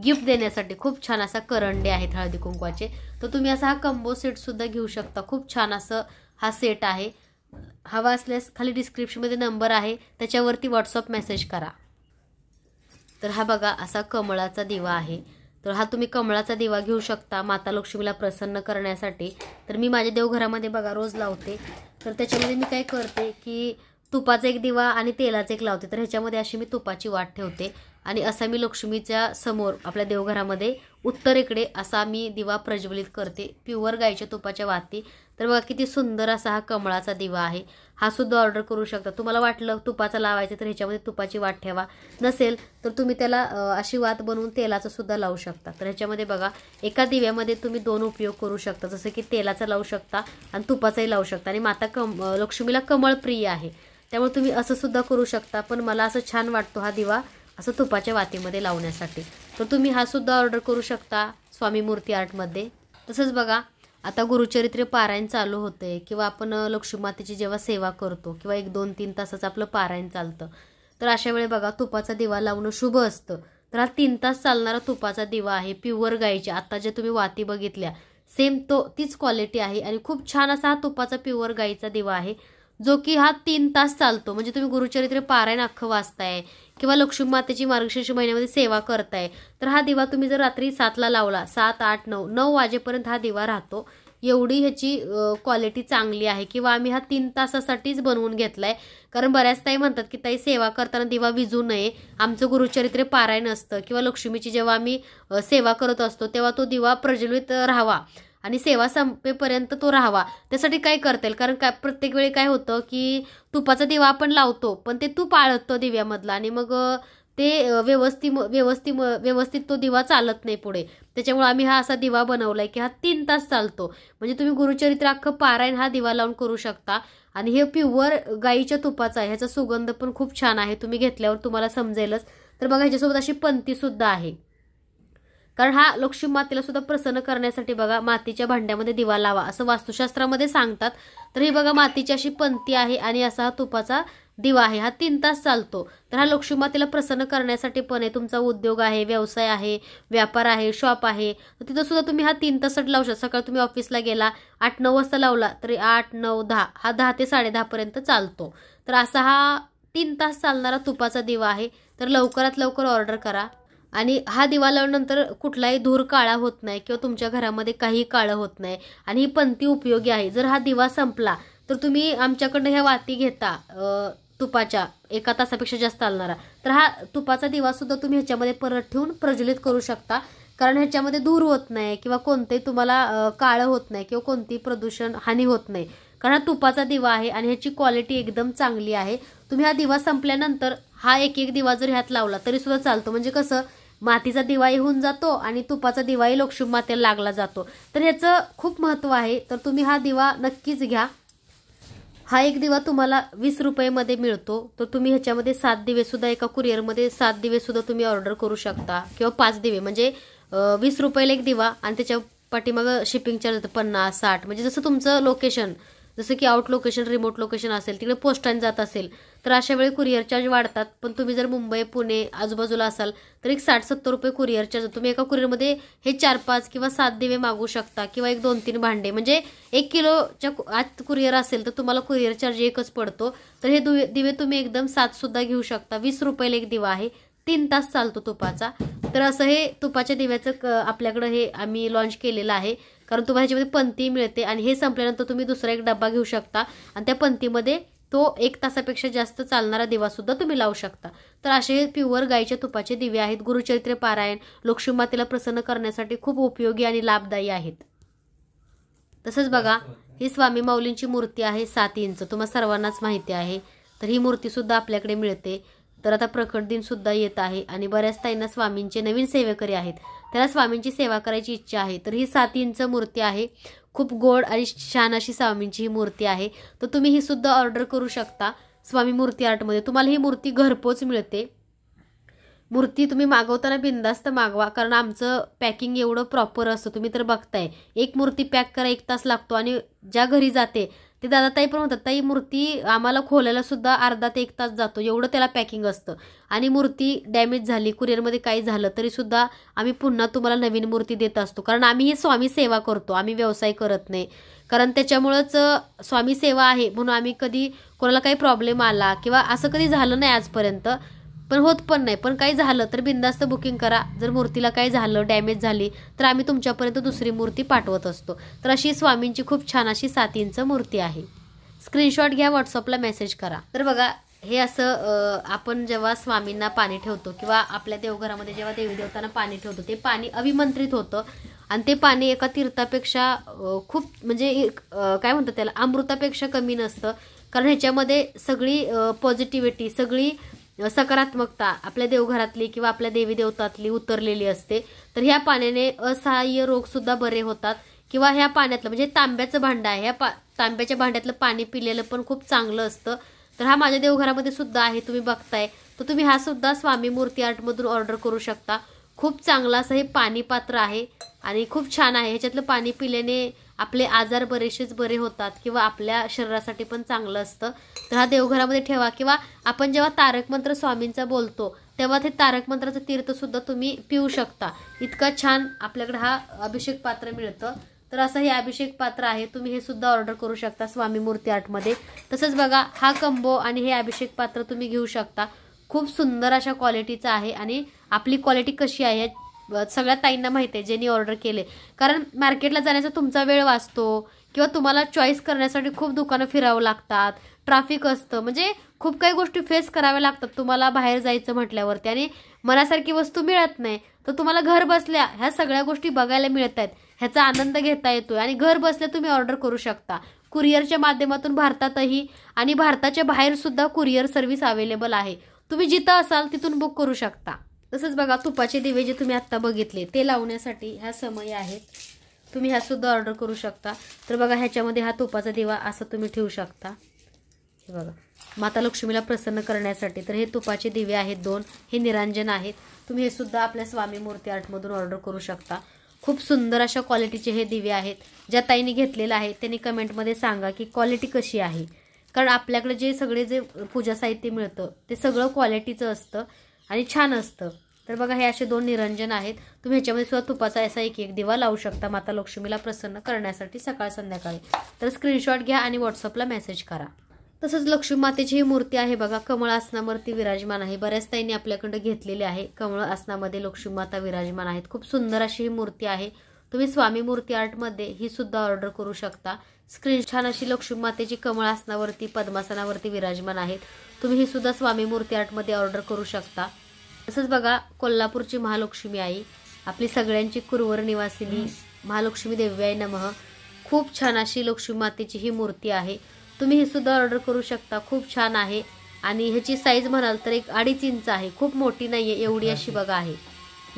गिफ्ट देण्यासाठी खूप छान असा करंडे आहेत हळदी कुंकवाचे तर तुम्ही असा हा कंबो सेटसुद्धा घेऊ शकता खूप छान असं हा सेट आहे हवा असल्यास खाली डिस्क्रिप्शनमध्ये नंबर आहे त्याच्यावरती व्हॉट्सअप मेसेज करा तर हा बघा असा कमळाचा दिवा आहे तर हा तुम्ही कमळाचा दिवा घेऊ शकता माता लक्ष्मीला प्रसन्न करण्यासाठी तर मी माझ्या देवघरामध्ये बघा रोज लावते तर त्याच्यामध्ये मी काय करते की तुपाचा एक दिवा आणि तेलाचा एक लावते तर ह्याच्यामध्ये अशी मी तुपाची वाट ठेवते आणि असा मी लक्ष्मीच्या समोर आपल्या देवघरामध्ये उत्तरेकडे असा मी दिवा प्रज्वलित करते प्युअर गायच्या तुपाच्या वाती तर बघा किती सुंदर असा हा कमळाचा दिवा आहे हा सुद्धा ऑर्डर करू शकता तुम्हाला वाटलं तुपाचा लावायचं तर ह्याच्यामध्ये तुपाची वाट ठेवा नसेल तर तुम्ही त्याला अशी वात बनवून तेलाचं सुद्धा लावू शकता तर ह्याच्यामध्ये बघा एका दिव्यामध्ये तुम्ही दोन उपयोग करू शकता जसं की तेलाचा लावू शकता आणि तुपाचाही लावू शकता आणि माता कम लक्ष्मीला प्रिय आहे त्यामुळे तुम्ही असं सुद्धा करू शकता पण मला असं छान वाटतो हा दिवा असं तुपाच्या वातीमध्ये लावण्यासाठी तर तुम्ही हा सुद्धा ऑर्डर करू शकता स्वामी मूर्ती आर्टमध्ये तसंच बघा आता गुरुचरित्र पारायण चालू होते किंवा आपण लक्ष्मीमातेची जेव्हा सेवा करतो किंवा एक दोन तीन तासाचं आपलं पारायण चालतं तर अशा वेळी बघा तुपाचा दिवा लावणं शुभ असतं तर हा तीन तास चालणारा तुपाचा दिवा आहे प्युअर गाईची आत्ता जे तुम्ही वाती बघितल्या सेम तो तीच क्वालिटी आहे आणि खूप छान असा हा तुपाचा प्युअर गाईचा दिवा आहे जो की हा तीन तास चालतो म्हणजे तुम्ही गुरुचरित्र पारायण अख्खं वाचताय किंवा लक्ष्मी मातेची मार्गशीर्ष महिन्यामध्ये सेवा करताय तर हा दिवा तुम्ही जर रात्री सातला लावला सात आठ नऊ नऊ वाजेपर्यंत हा दिवा राहतो एवढी ह्याची क्वालिटी चांगली आहे किंवा आम्ही हा तीन तासासाठीच बनवून घेतलाय कारण बऱ्याच ताई म्हणतात की ताई सेवा करताना दिवा विजू नये आमचं गुरुचरित्र पारायण असतं किंवा लक्ष्मीची जेव्हा आम्ही सेवा करत असतो तेव्हा तो दिवा प्रज्वलित राहावा आणि सेवा संपेपर्यंत तो राहावा त्यासाठी काय करता येईल कारण काय प्रत्येक वेळी काय होतं की तुपाचा दिवा आपण लावतो पण ते तूप आळतो दिव्यामधला आणि मग ते व्यवस्थित व्यवस्थित व्यवस्थित तो दिवा चालत नाही पुढे त्याच्यामुळे आम्ही हा असा दिवा बनवला आहे की हा तीन तास चालतो म्हणजे तुम्ही गुरुचरित्र अख्खं पारायण हा दिवा लावून करू शकता आणि हे प्युअर गाईच्या तुपाचा आहे ह्याचा सुगंध पण खूप छान आहे तुम्ही घेतल्यावर तुम्हाला समजेलच तर बघा ह्याच्यासोबत अशी पंथीसुद्धा आहे कारण हा लक्ष्मी मातेला सुद्धा प्रसन्न करण्यासाठी बघा मातीच्या भांड्यामध्ये दिवा लावा असं वास्तुशास्त्रामध्ये सांगतात तर ही बघा मातीची अशी पंथी आहे आणि असा हा तुपाचा दिवा आहे हा तीन तास चालतो तर हा लक्ष्मी मातेला प्रसन्न करण्यासाठी पण आहे तुमचा उद्योग आहे व्यवसाय आहे व्यापार आहे शॉप आहे तर तिथं सुद्धा तुम्ही हा तीन ताससाठी लावू शकता सकाळी तुम्ही ऑफिसला गेला आठ नऊ वाजता लावला तरी आठ नऊ दहा हा दहा ते पर्यंत चालतो तर असा हा तीन तास चालणारा तुपाचा दिवा आहे तर लवकरात लवकर ऑर्डर करा आणि हा दिवा लावल्यानंतर कुठलाही धूर काळा होत नाही किंवा तुमच्या घरामध्ये काही काळं होत नाही आणि ही पंथी उपयोगी आहे जर हा दिवा संपला तर तुम्ही आमच्याकडनं ह्या वाती घेता तुपाच्या एका तासापेक्षा जास्त चालणारा तर हा तुपाचा दिवा सुद्धा तुम्ही ह्याच्यामध्ये परत ठेवून प्रज्वलित करू शकता कारण ह्याच्यामध्ये धूर होत नाही किंवा कोणतेही तुम्हाला काळं होत नाही किंवा कोणतेही प्रदूषण हानी होत नाही कारण हा तुपाचा दिवा आहे आणि ह्याची क्वालिटी एकदम चांगली आहे तुम्ही हा दिवा संपल्यानंतर हा एक एक दिवा जर ह्यात लावला तरी सुद्धा चालतो म्हणजे कसं मातीचा दिवाळी होऊन जातो आणि तुपाचा दिवाळी लक्ष्मी मातेला लागला जातो तर ह्याचं खूप महत्व आहे तर तुम्ही हा दिवा नक्कीच घ्या हा एक दिवा तुम्हाला वीस रुपयेमध्ये मिळतो तर तुम्ही ह्याच्यामध्ये सात दिवेसुद्धा एका कुरिअरमध्ये सात दिवेसुद्धा तुम्ही ऑर्डर करू शकता किंवा पाच दिवे म्हणजे वीस रुपयाला एक दिवा आणि त्याच्या पाठीमागं शिपिंग चार्ज पन्नास साठ म्हणजे जसं तुमचं लोकेशन जसं की आउट लोकेशन रिमोट लोकेशन असेल तिकडे पोस्टाने जात असेल तर अशा वेळी कुरिअर चार्ज वाढतात पण तुम्ही जर मुंबई पुणे आजूबाजूला असाल तर एक साठ सत्तर रुपये कुरिअर चार्ज तुम्ही एका कुरिअरमध्ये हे चार पाच किंवा सात दिवे मागू शकता किंवा एक दोन तीन भांडे म्हणजे एक किलोच्या आत कुरिअर असेल तर तुम्हाला कुरिअर चार्ज एकच पडतो तर हे दिवे तुम्ही एकदम सातसुद्धा घेऊ शकता वीस रुपयाला एक दिवा आहे तीन तास चालतो तुपाचा तर असं हे तुपाच्या दिव्याचं आपल्याकडं हे आम्ही लॉन्च केलेलं आहे कारण तुम्हाला ह्याच्यामध्ये पंती मिळते आणि हे संपल्यानंतर तुम्ही दुसरा एक डब्बा घेऊ शकता आणि त्या पंतीमध्ये तो एक तासापेक्षा जास्त चालणारा दिवासुद्धा तुम्ही लावू शकता तर असे प्युअर गायीच्या तुपाचे दिवे आहेत गुरुचरित्र पारायण मातेला प्रसन्न करण्यासाठी खूप उपयोगी आणि लाभदायी आहेत तसंच बघा ही स्वामी माऊलींची मूर्ती आहे सात इंच तुम्हाला सर्वांनाच माहिती आहे तर ही मूर्तीसुद्धा आपल्याकडे मिळते तर आता प्रकट सुद्धा येत आहे आणि बऱ्याच ताईंना स्वामींचे नवीन सेवेकरी आहेत त्याला स्वामींची सेवा करायची इच्छा आहे तर ही सात इंच मूर्ती आहे खूप गोड आणि छान अशी स्वामींची ही मूर्ती आहे तर तुम्ही ही सुद्धा ऑर्डर करू शकता स्वामी मूर्ती आर्टमध्ये तुम्हाला ही मूर्ती घरपोच मिळते मूर्ती तुम्ही मागवताना बिंदास्त मागवा कारण आमचं पॅकिंग एवढं प्रॉपर असतं तुम्ही तर बघताय एक मूर्ती पॅक करा एक तास लागतो आणि ज्या घरी जाते ते दादा ताई पण म्हणतात ताई मूर्ती आम्हाला खोलायला सुद्धा अर्धा ते एक तास जातो एवढं त्याला पॅकिंग असतं आणि मूर्ती डॅमेज झाली कुरिअरमध्ये काही झालं तरी सुद्धा आम्ही पुन्हा तुम्हाला नवीन मूर्ती देत असतो कारण आम्ही ही स्वामी सेवा करतो आम्ही व्यवसाय करत नाही कारण त्याच्यामुळंच स्वामी सेवा आहे म्हणून आम्ही कधी कोणाला काही प्रॉब्लेम आला किंवा असं कधी झालं नाही आजपर्यंत पण होत पण नाही पण काही झालं तर बिंदास्त बुकिंग करा जर मूर्तीला काही झालं डॅमेज झाली तर आम्ही तुमच्यापर्यंत दुसरी मूर्ती पाठवत असतो तर अशी स्वामींची खूप छान अशी सातींच मूर्ती आहे स्क्रीनशॉट घ्या व्हॉट्सअपला मेसेज करा तर बघा हे असं आपण जेव्हा स्वामींना पाणी ठेवतो किंवा आपल्या देवघरामध्ये जेव्हा देवी देवतांना पाणी ठेवतो ते पाणी अविमंत्रित होतं आणि ते पाणी एका तीर्थापेक्षा खूप म्हणजे काय म्हणतात त्याला अमृतापेक्षा कमी नसतं कारण ह्याच्यामध्ये सगळी पॉझिटिव्हिटी सगळी सकारात्मकता आपल्या देवघरातली किंवा आपल्या देवी देवतातली उतरलेली असते तर ह्या पाण्याने असहाय्य रोगसुद्धा बरे होतात किंवा ह्या पाण्यातलं म्हणजे तांब्याचं भांडं आहे ह्या पा तांब्याच्या भांड्यातलं पाणी पिलेलं पण खूप चांगलं असतं तर हा माझ्या देवघरामध्ये सुद्धा आहे तुम्ही बघताय तर तुम्ही हा सुद्धा स्वामी मूर्ती आर्टमधून ऑर्डर करू शकता खूप चांगलं असं हे पाणी पात्र आहे आणि खूप छान आहे ह्याच्यातलं पाणी पिल्याने आपले आजार बरेचसेच बरे होतात किंवा आपल्या शरीरासाठी पण चांगलं असतं तर हा देवघरामध्ये ठेवा किंवा आपण जेव्हा तारक मंत्र स्वामींचा बोलतो तेव्हा ते तारक तीर्थसुद्धा तुम्ही पिऊ शकता इतका छान आपल्याकडे हा अभिषेक पात्र मिळतं तर असं हे अभिषेक पात्र आहे तुम्ही हे सुद्धा ऑर्डर करू शकता स्वामी मूर्ती आर्टमध्ये तसंच बघा हा कंबो आणि हे अभिषेक पात्र तुम्ही घेऊ शकता खूप सुंदर अशा क्वालिटीचं आहे आणि आपली क्वालिटी कशी आहे सगळ्या ताईंना माहिती आहे ज्यांनी ऑर्डर केले कारण मार्केटला जाण्याचा तुमचा वेळ वाचतो किंवा तुम्हाला चॉईस करण्यासाठी खूप दुकानं फिरावं लागतात ट्राफिक असतं म्हणजे खूप काही गोष्टी फेस कराव्या लागतात तुम्हाला बाहेर जायचं म्हटल्यावरती आणि मनासारखी वस्तू मिळत नाही तर तुम्हाला घर बसल्या ह्या सगळ्या गोष्टी बघायला मिळत आहेत ह्याचा आनंद घेता येतोय आणि घर बसल्या तुम्ही ऑर्डर करू शकता कुरिअरच्या माध्यमातून भारतातही आणि भारताच्या बाहेरसुद्धा कुरिअर सर्व्हिस अवेलेबल आहे तुम्ही जिथं असाल तिथून बुक करू शकता तसंच बघा तुपाचे दिवे जे तुम्ही आत्ता बघितले ते लावण्यासाठी ह्या समय आहेत तुम्ही ह्या सुद्धा ऑर्डर करू शकता तर बघा ह्याच्यामध्ये हा तुपाचा दिवा असा तुम्ही ठेवू शकता हे बघा माता लक्ष्मीला प्रसन्न करण्यासाठी तर हे तुपाचे दिवे आहेत दोन हे निरांजन आहेत तुम्ही हे सुद्धा आपल्या स्वामी मूर्ती आर्टमधून ऑर्डर करू शकता खूप सुंदर अशा क्वालिटीचे हे दिवे आहेत ज्या ताईने घेतलेलं आहे त्यांनी कमेंटमध्ये सांगा की क्वालिटी कशी आहे कारण आपल्याकडे जे सगळे जे पूजा साहित्य मिळतं ते सगळं क्वालिटीचं असतं आणि छान असतं तर बघा हे असे दोन निरंजन आहेत तुम्ही ह्याच्यामध्ये सुद्धा तुपाचा असा एक एक दिवा लावू शकता माता लक्ष्मीला प्रसन्न करण्यासाठी सकाळ संध्याकाळी तर स्क्रीनशॉट घ्या आणि व्हॉट्सअपला मेसेज करा तसंच लक्ष्मी मातेची ही मूर्ती आहे बघा कमळ आसनावरती विराजमान आहे बऱ्याच ताईंनी आपल्याकडं घेतलेली आहे कमळ आसनामध्ये लक्ष्मी माता विराजमान आहेत खूप सुंदर अशी ही मूर्ती आहे तुम्ही स्वामी मूर्ती आर्टमध्ये ही सुद्धा ऑर्डर करू शकता स्क्रीन छान अशी लक्ष्मी मातेची कमळ आसनावरती पद्मासनावरती विराजमान आहेत तुम्ही ही सुद्धा स्वामी मूर्ती आर्टमध्ये ऑर्डर करू शकता तसंच बघा कोल्हापूरची महालक्ष्मी आई आपली सगळ्यांची कुरवर निवासिनी महालक्ष्मी देव्याय नमः खूप छान अशी लक्ष्मी मातेची ही मूर्ती आहे तुम्ही ही सुद्धा ऑर्डर करू शकता खूप छान आहे आणि ह्याची साईज म्हणाल तर एक अडीच इंच आहे खूप मोठी नाही आहे एवढी अशी बघा आहे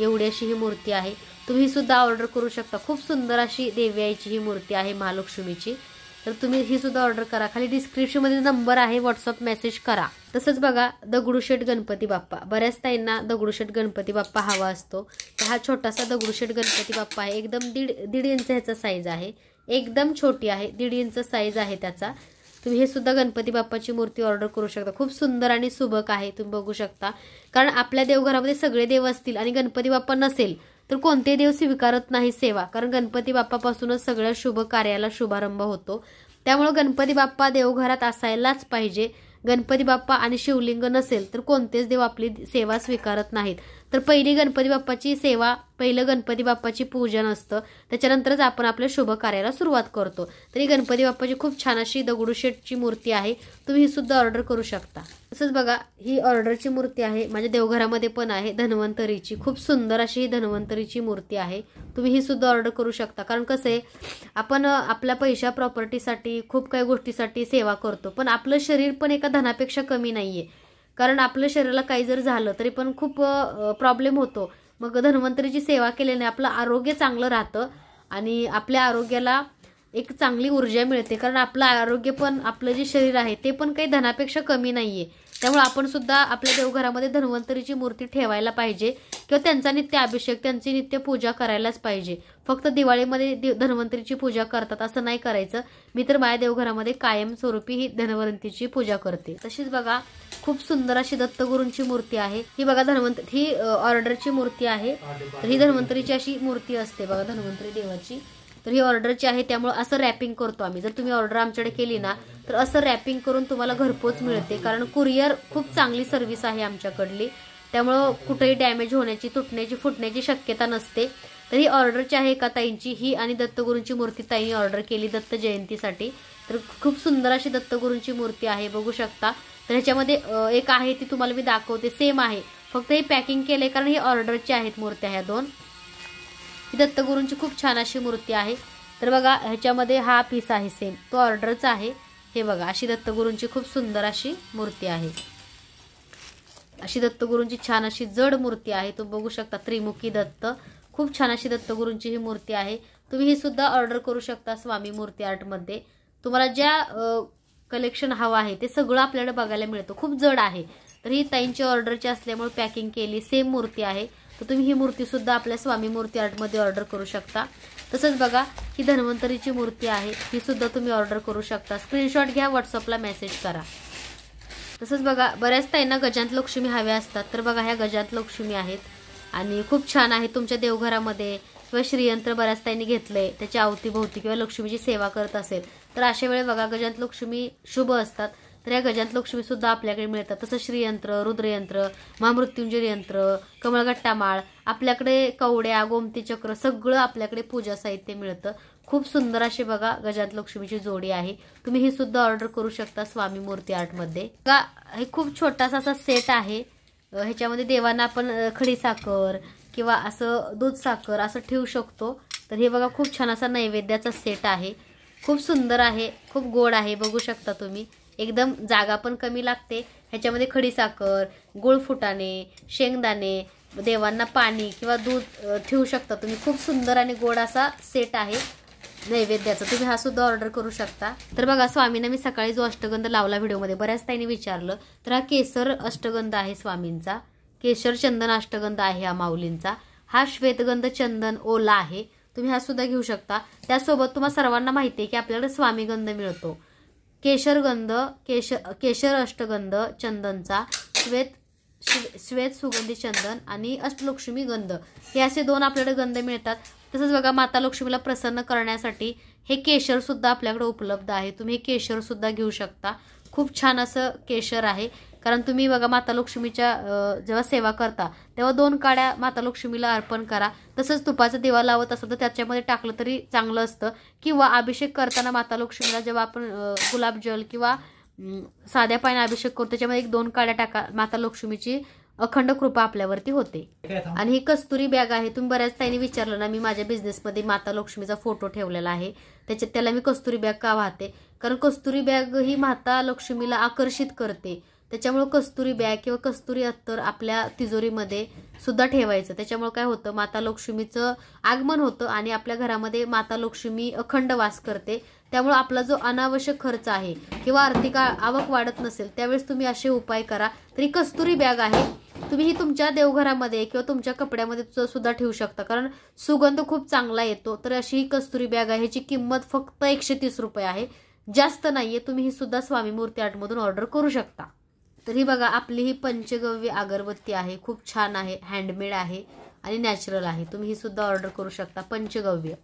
एवढी अशी ही मूर्ती आहे तुम्ही सुद्धा ऑर्डर करू शकता खूप सुंदर अशी देवयाची ही मूर्ती आहे महालक्ष्मीची तर तुम्ही ही सुद्धा ऑर्डर करा खाली डिस्क्रिप्शनमध्ये नंबर आहे व्हॉट्सअप मेसेज करा तसंच बघा दगडूशेठ गणपती बाप्पा बऱ्याच ताईंना दगडूशेठ गणपती बाप्पा हवा असतो तर हा छोटासा दगडूशेठ गणपती बाप्पा आहे एकदम दीड दीड इंच ह्याचा साईज आहे एकदम छोटी आहे दीड इंच साईज आहे त्याचा तुम्ही हे सुद्धा गणपती बाप्पाची मूर्ती ऑर्डर करू शकता खूप सुंदर आणि सुबक आहे तुम्ही बघू शकता कारण आपल्या देवघरामध्ये सगळे देव असतील आणि गणपती बाप्पा नसेल तर कोणते देव स्वीकारत नाही सेवा कारण गणपती बाप्पापासूनच सगळ्या शुभ कार्याला शुभारंभ होतो त्यामुळं गणपती बाप्पा देवघरात असायलाच पाहिजे गणपती बाप्पा आणि शिवलिंग नसेल तर कोणतेच देव आपली सेवा स्वीकारत नाहीत तर पहिली गणपती बाप्पाची सेवा पहिलं गणपती बाप्पाची पूजन असतं त्याच्यानंतरच आपण आपल्या शुभ कार्याला सुरुवात करतो तर ही गणपती बाप्पाची खूप छान अशी दगडूशेठची मूर्ती आहे तुम्ही ही सुद्धा ऑर्डर करू शकता तसंच बघा ही ऑर्डरची मूर्ती आहे माझ्या देवघरामध्ये पण आहे धन्वंतरीची खूप सुंदर अशी ही धन्वंतरीची मूर्ती आहे तुम्ही ही सुद्धा ऑर्डर करू शकता कारण कसं आहे आपण आपल्या पैशा प्रॉपर्टीसाठी खूप काही गोष्टीसाठी सेवा करतो पण आपलं शरीर पण एका धनापेक्षा कमी नाही आहे कारण आपल्या शरीराला काही जर झालं तरी पण खूप प्रॉब्लेम होतो मग धन्वंतरीची सेवा केल्याने आपलं आरोग्य चांगलं राहतं आणि आपल्या आरोग्याला एक चांगली ऊर्जा मिळते कारण आपलं आरोग्य पण आपलं जे शरीर आहे ते पण काही धनापेक्षा कमी नाही त्यामुळे आपण सुद्धा आपल्या देवघरामध्ये धन्वंतरीची मूर्ती ठेवायला पाहिजे किंवा त्यांचा नित्य अभिषेक त्यांची नित्य पूजा करायलाच पाहिजे फक्त दिवाळीमध्ये धन्वंतरीची पूजा करतात असं नाही करायचं मी तर माझ्या देवघरामध्ये कायमस्वरूपी ही धन्वंतरीची पूजा करते तशीच बघा खूप सुंदर अशी दत्तगुरूंची मूर्ती आहे ही बघा धन्वंत ही ऑर्डरची मूर्ती आहे तर ही धन्वंतरीची अशी मूर्ती असते बघा धन्वंतरी देवाची तर ही ऑर्डरची आहे त्यामुळे असं रॅपिंग करतो आम्ही जर तुम्ही ऑर्डर आमच्याकडे केली ना तर असं रॅपिंग करून तुम्हाला घरपोच मिळते कारण कुरिअर खूप चांगली सर्व्हिस आहे आमच्याकडली त्यामुळं कुठेही डॅमेज होण्याची तुटण्याची फुटण्याची शक्यता नसते तर ही ऑर्डरची आहे का ताईंची ही आणि दत्तगुरूंची मूर्ती ताईंनी ऑर्डर केली दत्त जयंतीसाठी तर खूप सुंदर अशी दत्तगुरूंची मूर्ती आहे बघू शकता तर ह्याच्यामध्ये एक आहे ती तुम्हाला मी दाखवते सेम आहे फक्त हे पॅकिंग केलं कारण ही ऑर्डरची आहेत मूर्त्या ह्या दोन ही दत्तगुरूंची खूप छान अशी मूर्ती आहे तर बघा ह्याच्यामध्ये हा पीस आहे सेम तो ऑर्डरच आहे हे बघा अशी दत्तगुरूंची खूप सुंदर अशी मूर्ती आहे अशी दत्तगुरूंची छान अशी जड मूर्ती आहे तुम्ही बघू शकता त्रिमुखी दत्त खूप छान अशी दत्तगुरूंची ही मूर्ती आहे तुम्ही ही सुद्धा ऑर्डर करू शकता स्वामी मूर्ती आर्टमध्ये तुम्हाला ज्या कलेक्शन हवं आहे ते सगळं आपल्याला बघायला मिळतं खूप जड आहे तर ही ताईंची ऑर्डरची असल्यामुळे पॅकिंग केली सेम मूर्ती आहे तर तुम्ही ही मूर्ती सुद्धा आपल्या स्वामी मूर्ती आर्टमध्ये ऑर्डर करू शकता तसंच बघा ही धन्वंतरीची मूर्ती आहे ही सुद्धा तुम्ही ऑर्डर करू शकता स्क्रीनशॉट घ्या व्हॉट्सअपला मेसेज करा तसंच बघा बऱ्याच ताईंना गजांत लक्ष्मी हव्या असतात तर बघा ह्या गजांत लक्ष्मी आहेत आणि खूप छान आहे तुमच्या देवघरामध्ये किंवा श्रीयंत्र बऱ्याच ताईंनी घेतलंय त्याची अवतीभोवती किंवा लक्ष्मीची सेवा करत असेल तर अशा वेळी बघा गजांत लक्ष्मी शुभ असतात तर या गजांत सुद्धा आपल्याकडे मिळतात तसं श्रीयंत्र रुद्रयंत्र महामृत्युंजय यंत्र कमळगट्टा माळ आपल्याकडे कवड्या गोमती चक्र सगळं आपल्याकडे पूजा साहित्य मिळतं खूप सुंदर असे बघा गजात लक्ष्मीची जोडी आहे तुम्ही ही सुद्धा ऑर्डर करू शकता स्वामी मूर्ती आर्टमध्ये का हे खूप छोटासा असा सेट आहे ह्याच्यामध्ये देवांना आपण खडी किंवा असं दूध साखर असं ठेवू शकतो तर हे बघा खूप छान असा नैवेद्याचा सेट आहे खूप सुंदर आहे खूप गोड आहे बघू शकता तुम्ही एकदम जागा पण कमी लागते ह्याच्यामध्ये खडीसाखर गुळ फुटाणे शेंगदाणे देवांना पाणी किंवा दूध ठेवू शकता तुम्ही खूप सुंदर आणि गोड असा सेट आहे नैवेद्याचा तुम्ही हा सुद्धा ऑर्डर करू शकता तर बघा स्वामींना मी सकाळी जो अष्टगंध लावला व्हिडिओमध्ये बऱ्याच त्यांनी विचारलं तर हा केसर अष्टगंध आहे स्वामींचा केशर चंदन अष्टगंध आहे हा माऊलींचा हा श्वेतगंध चंदन ओला आहे तुम्ही हा सुद्धा घेऊ शकता त्यासोबत तुम्हाला सर्वांना माहिती आहे की आपल्याकडे स्वामीगंध मिळतो केशरगंध केश केशर अष्टगंध चंदनचा श्वेत श्वेत सुगंधी चंदन आणि अष्टलक्ष्मी गंध हे असे दोन आपल्याकडे गंध मिळतात तसंच बघा माता लक्ष्मीला प्रसन्न करण्यासाठी हे केशरसुद्धा आपल्याकडे उपलब्ध आहे तुम्ही केशरसुद्धा घेऊ शकता खूप छान असं केशर आहे कारण तुम्ही बघा माता लक्ष्मीच्या जेव्हा सेवा करता तेव्हा दोन काड्या माता लक्ष्मीला अर्पण करा तसंच तुपाचा दिवा लावत असतो तर त्याच्यामध्ये टाकलं तरी चांगलं असतं किंवा अभिषेक करताना माता लक्ष्मीला जेव्हा आपण गुलाबजल किंवा साध्या पाण्या अभिषेक करतो त्याच्यामध्ये एक दोन काड्या टाका माता लक्ष्मीची अखंड कृपा आपल्यावरती होते आणि ही कस्तुरी बॅग आहे तुम्ही बऱ्याच ताईने विचारलं ना मी माझ्या बिझनेसमध्ये माता लक्ष्मीचा फोटो ठेवलेला आहे त्याच्यात त्याला मी कस्तुरी बॅग का वाहते कारण कस्तुरी बॅग ही माता लक्ष्मीला आकर्षित करते त्याच्यामुळं कस्तुरी बॅग किंवा कस्तुरी अत्तर आपल्या तिजोरीमध्ये सुद्धा ठेवायचं त्याच्यामुळं काय होतं माता लक्ष्मीचं आगमन होतं आणि आपल्या घरामध्ये माता लक्ष्मी अखंड वास करते त्यामुळं आपला जो अनावश्यक खर्च आहे किंवा आर्थिक आवक वाढत नसेल त्यावेळेस तुम्ही असे उपाय करा तरी कस्तुरी बॅग आहे तुम्ही ही तुमच्या देवघरामध्ये किंवा तुमच्या कपड्यामध्ये सुद्धा ठेवू शकता कारण सुगंध खूप चांगला येतो तर अशी ही कस्तुरी बॅग आहे ह्याची किंमत फक्त एकशे तीस रुपये आहे जास्त नाहीये तुम्ही ही सुद्धा स्वामी मूर्ती आर्टमधून ऑर्डर करू शकता तर ही बघा आपली ही पंचगव्य अगरबत्ती आहे खूप छान आहे हँडमेड आहे आणि नॅचरल आहे तुम्ही ही सुद्धा ऑर्डर करू शकता पंचगव्य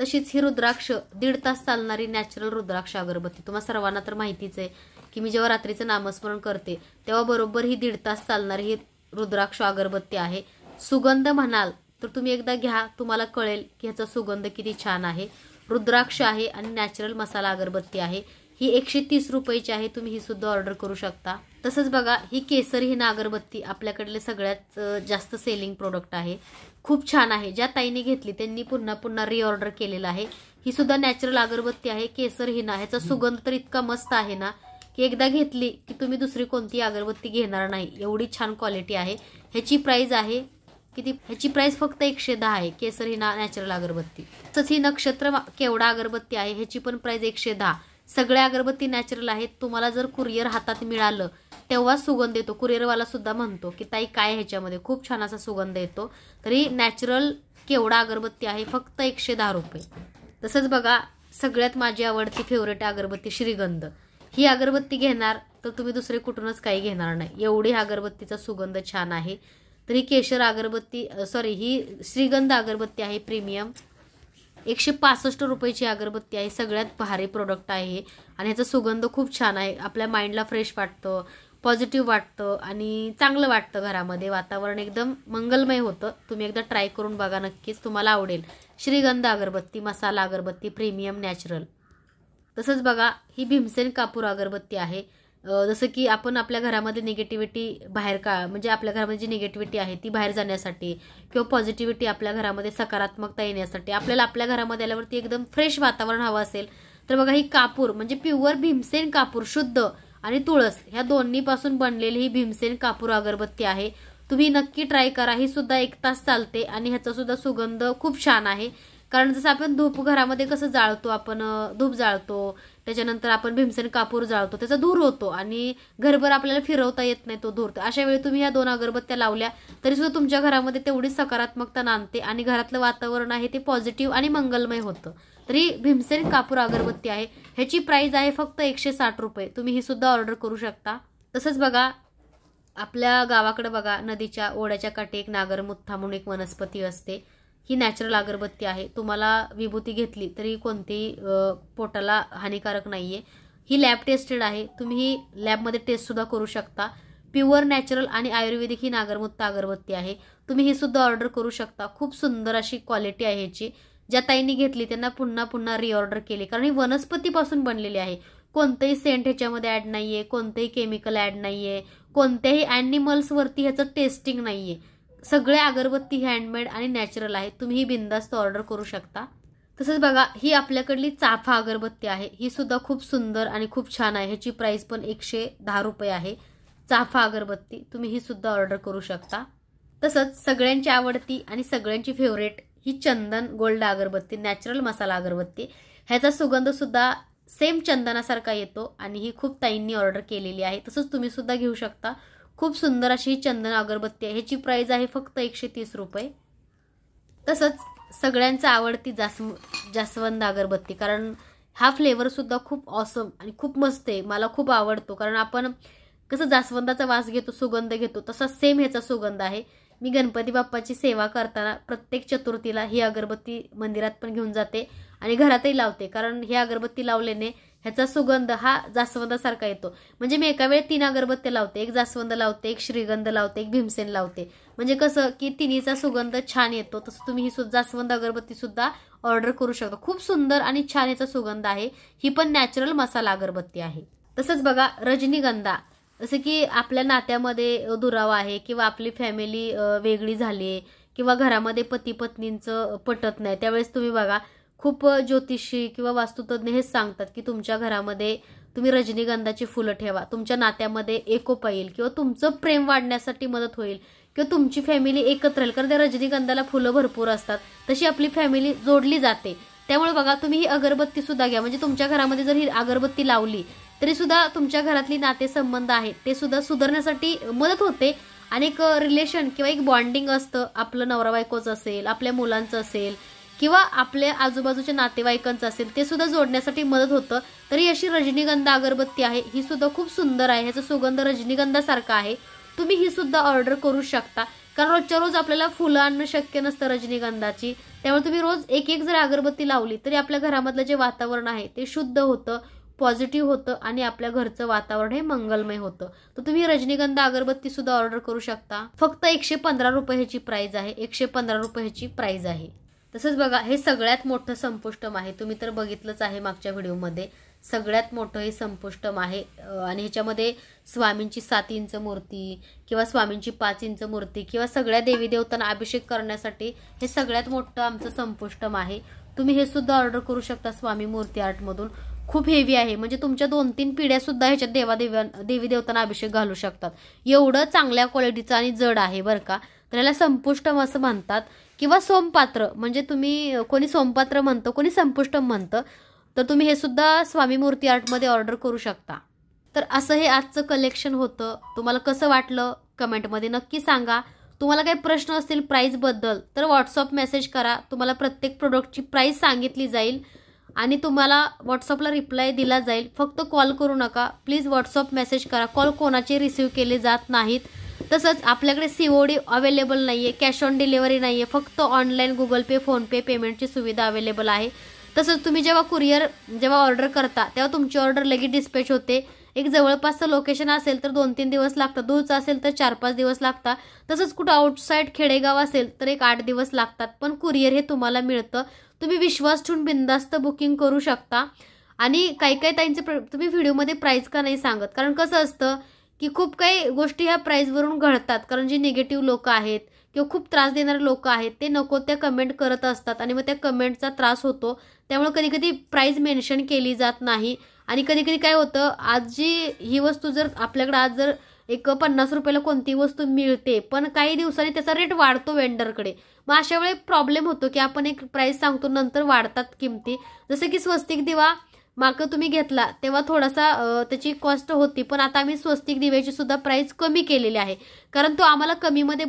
तशीच ही रुद्राक्ष दीड तास चालणारी नॅचरल रुद्राक्ष अगरबत्ती तुम्हाला सर्वांना तर माहितीच आहे की मी जेव्हा रात्रीचं नामस्मरण करते तेव्हा बरोबर ही दीड तास चालणारी ही रुद्राक्ष अगरबत्ती आहे सुगंध म्हणाल तर तुम्ही एकदा घ्या तुम्हाला कळेल की ह्याचा सुगंध किती छान आहे रुद्राक्ष आहे आणि नॅचरल मसाला अगरबत्ती आहे ही एकशे तीस रुपयाची आहे तुम्ही ही सुद्धा ऑर्डर करू शकता तसंच बघा ही केसर ही नागरबत्ती आपल्याकडले सगळ्यात जास्त सेलिंग प्रोडक्ट आहे खूप छान आहे ज्या ताईने घेतली त्यांनी पुन्हा पुन्हा रिऑर्डर केलेलं आहे ही सुद्धा नॅचरल अगरबत्ती आहे केसर ही ना ह्याचा सुगंध तर इतका मस्त आहे ना की एकदा घेतली की तुम्ही दुसरी कोणती अगरबत्ती घेणार नाही एवढी छान क्वालिटी आहे ह्याची प्राईज आहे किती ह्याची प्राइस फक्त एकशे दहा आहे केसर ही ना नॅचरल अगरबत्ती तसंच ही नक्षत्र केवढा अगरबत्ती आहे ह्याची पण प्राइस एकशे दहा सगळ्या अगरबत्ती नॅचरल आहेत तुम्हाला जर कुरिअर हातात मिळालं तेव्हा सुगंध येतो कुरिअरवाला सुद्धा म्हणतो की ताई काय ह्याच्यामध्ये खूप छान असा सुगंध येतो तरी नॅचरल केवढा अगरबत्ती आहे फक्त एकशे दहा रुपये तसंच बघा सगळ्यात माझी आवडती फेवरेट अगरबत्ती श्रीगंध ही अगरबत्ती घेणार तर तुम्ही दुसरे कुठूनच काही घेणार नाही एवढी अगरबत्तीचा सुगंध छान आहे तरी केशर अगरबत्ती सॉरी ही श्रीगंध अगरबत्ती आहे प्रीमियम एकशे पासष्ट रुपयाची अगरबत्ती आहे सगळ्यात भारी प्रोडक्ट आहे आणि ह्याचा सुगंध खूप छान आहे आपल्या माइंडला फ्रेश वाटतं पॉझिटिव्ह वाटतं आणि चांगलं वाटतं घरामध्ये वातावरण एकदम मंगलमय होतं तुम्ही एकदा ट्राय करून बघा नक्कीच तुम्हाला आवडेल श्रीगंध अगरबत्ती मसाला अगरबत्ती प्रीमियम नॅचरल तसंच बघा ही भीमसेन कापूर अगरबत्ती आहे जसं की आपण आपल्या घरामध्ये निगेटिव्हिटी बाहेर का म्हणजे आपल्या घरामध्ये जी निगेटिव्हिटी आहे ती बाहेर जाण्यासाठी किंवा पॉझिटिव्हिटी आपल्या घरामध्ये सकारात्मकता येण्यासाठी आपल्याला आपल्या घरामध्ये आल्यावरती एकदम फ्रेश वातावरण हवं असेल तर बघा ही कापूर म्हणजे प्युअर भीमसेन कापूर शुद्ध आणि तुळस ह्या दोन्हीपासून बनलेली ही भीमसेन कापूर अगरबत्ती आहे तुम्ही नक्की ट्राय करा ही सुद्धा एक तास चालते आणि ह्याचा सुद्धा सुगंध खूप छान आहे कारण जसं आपण धूप घरामध्ये कसं जाळतो आपण धूप जाळतो त्याच्यानंतर आपण भीमसेन कापूर जाळतो त्याचा धूर होतो आणि घरभर आपल्याला फिरवता येत नाही तो धूर अशा वेळी तुम्ही ह्या दोन अगरबत्त्या लावल्या तरी सुद्धा तुमच्या घरामध्ये तेवढी सकारात्मकता नांदते आणि घरातलं वातावरण आहे ते पॉझिटिव्ह आणि मंगलमय होतं तरी भीमसेन कापूर अगरबत्ती आहे ह्याची प्राइस आहे फक्त एकशे साठ रुपये तुम्ही ही सुद्धा ऑर्डर करू शकता तसंच बघा आपल्या गावाकडे बघा नदीच्या ओढ्याच्या काठी एक नागरमुथा म्हणून एक वनस्पती असते ही नॅचरल अगरबत्ती आहे तुम्हाला विभूती घेतली तरी कोणतीही पोटाला हानिकारक नाही आहे ही लॅब टेस्टेड आहे तुम्ही ही लॅबमध्ये टेस्टसुद्धा करू शकता प्युअर नॅचरल आणि आयुर्वेदिक ही नागरमुक्त अगरबत्ती आहे तुम्ही ही सुद्धा ऑर्डर करू शकता खूप सुंदर अशी क्वालिटी आहे ह्याची ज्या ताईंनी घेतली त्यांना पुन्हा पुन्हा रिऑर्डर केली कारण ही वनस्पतीपासून बनलेली आहे कोणतंही सेंट ह्याच्यामध्ये ॲड नाही आहे कोणतंही केमिकल ॲड नाही आहे कोणत्याही ॲनिमल्सवरती ह्याचं टेस्टिंग नाही आहे सगळे अगरबत्ती हँडमेड आणि नॅचरल आहे तुम्ही ही बिंदास्त ऑर्डर करू शकता तसंच बघा ही आपल्याकडली चाफा अगरबत्ती आहे ही सुद्धा खूप सुंदर आणि खूप छान आहे ह्याची प्राईस पण एकशे दहा रुपये आहे चाफा अगरबत्ती तुम्ही ही सुद्धा ऑर्डर करू शकता तसंच सगळ्यांची आवडती आणि सगळ्यांची फेवरेट ही चंदन गोल्ड अगरबत्ती नॅचरल मसाला अगरबत्ती ह्याचा सुगंधसुद्धा सेम चंदनासारखा येतो आणि ही खूप ताईंनी ऑर्डर केलेली आहे तसंच तुम्ही सुद्धा घेऊ शकता खूप सुंदर अशी ही चंदन अगरबत्ती आहे ह्याची प्राईज आहे फक्त एकशे तीस रुपये तसंच सगळ्यांचं आवडती जास्व जास्वंद अगरबत्ती कारण हा फ्लेवरसुद्धा खूप ऑसम आणि खूप मस्त आहे मला खूप आवडतो कारण आपण कसं जास्वंदाचा वास घेतो सुगंध घेतो तसा सेम ह्याचा सुगंध आहे मी गणपती बाप्पाची सेवा करताना प्रत्येक चतुर्थीला ही अगरबत्ती मंदिरात पण घेऊन जाते आणि घरातही लावते कारण ही अगरबत्ती लावल्याने ह्याचा सुगंध हा जास्वंदासारखा येतो म्हणजे मी एका वेळ तीन अगरबत्त्या लावते एक जास्वंद लावते एक श्रीगंध लावते एक भीमसेन लावते म्हणजे कसं की तिन्हीचा सुगंध छान येतो तसं तुम्ही ही सुद्धा जास्वंद अगरबत्ती सुद्धा ऑर्डर करू शकता खूप सुंदर आणि छान याचा सुगंध आहे ही पण नॅचरल मसाला अगरबत्ती आहे तसंच बघा रजनीगंधा जसं की आपल्या नात्यामध्ये दुरावा आहे किंवा आपली फॅमिली वेगळी झाली आहे किंवा घरामध्ये पती पत्नींचं पटत नाही त्यावेळेस तुम्ही बघा खूप ज्योतिषी किंवा वास्तुतज्ञ हेच सांगतात की तुमच्या घरामध्ये तुम्ही रजनीगंधाची फुलं ठेवा तुमच्या नात्यामध्ये एकोप येईल किंवा तुमचं प्रेम वाढण्यासाठी मदत होईल किंवा तुमची फॅमिली एकत्र येईल कारण त्या रजनीगंधाला फुलं भरपूर असतात तशी आपली फॅमिली जोडली जाते त्यामुळे बघा तुम्ही ही अगरबत्ती सुद्धा घ्या म्हणजे तुमच्या घरामध्ये जर ही अगरबत्ती लावली तरी सुद्धा तुमच्या घरातली नातेसंबंध आहेत ते सुद्धा सुधारण्यासाठी मदत होते आणि एक रिलेशन किंवा एक बॉन्डिंग असतं आपलं नवरा बायकोचं असेल आपल्या मुलांचं असेल किंवा आपल्या आजूबाजूचे नातेवाईकांचं असेल ते सुद्धा जोडण्यासाठी मदत होतं तरी अशी रजनीगंधा अगरबत्ती आहे ही सुद्धा खूप सुंदर आहे ह्याचा सुगंध रजनीगंधासारखा आहे तुम्ही ही सुद्धा ऑर्डर करू शकता कारण रोजच्या रोज आपल्याला फुलं आणणं शक्य नसतं रजनीगंधाची त्यामुळे तुम्ही रोज एक एक जर अगरबत्ती लावली तरी आपल्या घरामधलं जे वातावरण आहे ते शुद्ध होतं पॉझिटिव्ह होतं आणि आपल्या घरचं वातावरण हे मंगलमय होतं तर तुम्ही रजनीगंधा अगरबत्ती सुद्धा ऑर्डर करू शकता फक्त एकशे पंधरा रुपये ह्याची प्राइस आहे एकशे पंधरा रुपये ह्याची प्राईज आहे तसंच बघा हे सगळ्यात मोठं संपुष्टम आहे तुम्ही तर बघितलंच आहे मागच्या व्हिडिओमध्ये सगळ्यात मोठं हे संपुष्टम आहे आणि ह्याच्यामध्ये स्वामींची सात इंच मूर्ती किंवा स्वामींची पाच इंच मूर्ती किंवा सगळ्या देवी देवतांना अभिषेक करण्यासाठी हे सगळ्यात मोठं आमचं संपुष्टम आहे तुम्ही हे सुद्धा ऑर्डर करू शकता स्वामी मूर्ती आर्टमधून खूप हेवी आहे म्हणजे तुमच्या दोन तीन पिढ्या सुद्धा ह्याच्यात देवादेव्या देवी देवतांना अभिषेक घालू शकतात एवढं चांगल्या क्वालिटीचं आणि जड आहे बरं का तर याला संपुष्टम असं म्हणतात किंवा सोमपात्र म्हणजे तुम्ही कोणी सोमपात्र म्हणतं कोणी संपुष्टम म्हणतं तर तुम्ही हे सुद्धा स्वामी मूर्ती आर्टमध्ये ऑर्डर करू शकता तर असं हे आजचं कलेक्शन होतं तुम्हाला कसं वाटलं कमेंटमध्ये नक्की सांगा तुम्हाला काही प्रश्न असतील प्राईजबद्दल तर व्हॉट्सअप मेसेज करा तुम्हाला प्रत्येक प्रोडक्टची प्राईस सांगितली जाईल आणि तुम्हाला व्हॉट्सअपला रिप्लाय दिला जाईल फक्त कॉल करू नका प्लीज व्हॉट्सअप मेसेज करा कॉल कोणाचे रिसीव केले जात नाहीत तसंच आपल्याकडे सी ओ डी अवेलेबल नाही आहे कॅश ऑन डिलिव्हरी नाही आहे फक्त ऑनलाईन गुगल पे फोनपे पेमेंटची सुविधा अवेलेबल आहे तसंच तुम्ही जेव्हा कुरिअर जेव्हा ऑर्डर करता तेव्हा तुमची ऑर्डर लगेच डिस्पॅच होते एक जवळपासचं लोकेशन असेल तर दोन तीन दिवस लागतात दूरचं असेल तर चार पाच दिवस लागतात तसंच कुठं आउटसाईड खेडेगाव असेल तर एक आठ दिवस लागतात पण कुरिअर हे तुम्हाला मिळतं तुम्ही विश्वास ठेवून बिंदास्त बुकिंग करू शकता आणि काही काही त्यांचे प्र तुम्ही व्हिडिओमध्ये प्राईज का नाही सांगत कारण कसं असतं की खूप काही गोष्टी ह्या प्राईजवरून घडतात कारण जे निगेटिव्ह लोक आहेत किंवा खूप त्रास देणारे लोक आहेत ते नको त्या कमेंट करत असतात आणि मग त्या कमेंटचा त्रास होतो त्यामुळे कधी कधी प्राईज मेन्शन केली जात नाही आणि कधीकधी काय होतं आज जी ही वस्तू जर आपल्याकडं आज जर एक पन्नास रुपयाला कोणती वस्तू मिळते पण काही दिवसांनी त्याचा रेट वाढतो वेंडरकडे मग अशा वेळी प्रॉब्लेम होतो की आपण एक प्राईस सांगतो नंतर वाढतात किमती जसं की स्वस्तिक दिवा मार्क तुम्ही घेतला तेव्हा थोडासा त्याची कॉस्ट होती पण आता आम्ही स्वस्तिक दिव्याची सुद्धा प्राईस कमी केलेली आहे कारण तो आम्हाला कमीमध्ये